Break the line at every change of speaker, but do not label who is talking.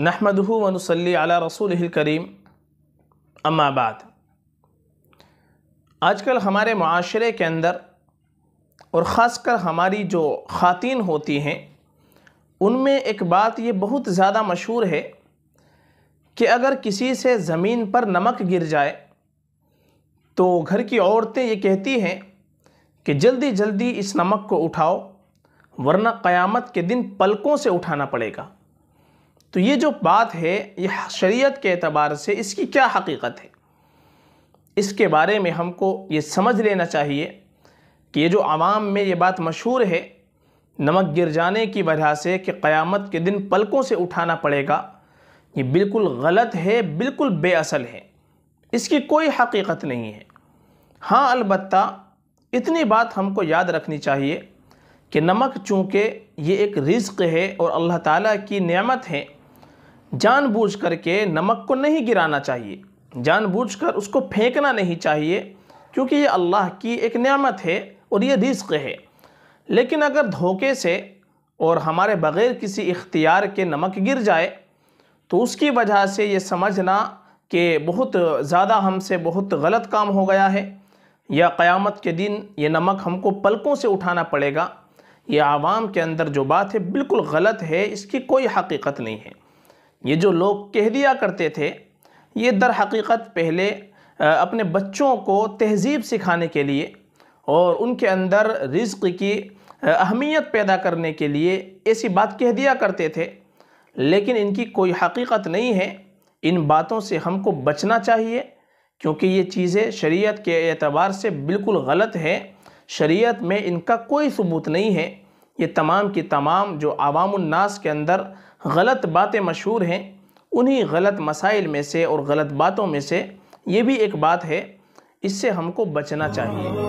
नहमदहू वनसली अला रसूल करीम अम्माबाद आजकल हमारे माशरे के अंदर और ख़ासकर हमारी जो ख़वान होती हैं उनमें एक बात ये बहुत ज़्यादा मशहूर है कि अगर किसी से ज़मीन पर नमक गिर जाए तो घर की औरतें ये कहती हैं कि जल्दी जल्दी इस नमक को उठाओ वरना क़यामत के दिन पलकों से उठाना पड़ेगा तो ये जो बात है ये शरीयत के अतबार से इसकी क्या हकीकत है इसके बारे में हमको ये समझ लेना चाहिए कि ये जो आवाम में ये बात मशहूर है नमक गिर जाने की वजह से कि क़यामत के दिन पलकों से उठाना पड़ेगा ये बिल्कुल गलत है बिल्कुल बेअसल है इसकी कोई हकीकत नहीं है हाँ अलबत् इतनी बात हमको याद रखनी चाहिए कि नमक चूँकि ये एक रिज्क है और अल्लाह ताला की नेमत है जानबूझ करके नमक को नहीं गिराना चाहिए जानबूझ कर उसको फेंकना नहीं चाहिए क्योंकि ये अल्लाह की एक नेमत है और ये रिज्क है लेकिन अगर धोखे से और हमारे बग़ैर किसी इख्तियार के नमक गिर जाए तो उसकी वजह से ये समझना कि बहुत ज़्यादा हमसे बहुत गलत काम हो गया है या क़यामत के दिन ये नमक हमको पलकों से उठाना पड़ेगा ये आवाम के अंदर जो बात है बिल्कुल गलत है इसकी कोई हकीकत नहीं है ये जो लोग कह दिया करते थे ये दर हकीकत पहले अपने बच्चों को तहजीब सिखाने के लिए और उनके अंदर रिज्क की अहमियत पैदा करने के लिए ऐसी बात कह दिया करते थे लेकिन इनकी कोई हकीकत नहीं है इन बातों से हमको बचना चाहिए क्योंकि ये चीज़ें शरीयत के एतबार से बिल्कुल गलत है शरीयत में इनका कोई सबूत नहीं है ये तमाम की तमाम जो आवामनास के अंदर गलत बातें मशहूर हैं उन्हीं गलत मसाइल में से और गलत बातों में से ये भी एक बात है इससे हमको बचना चाहिए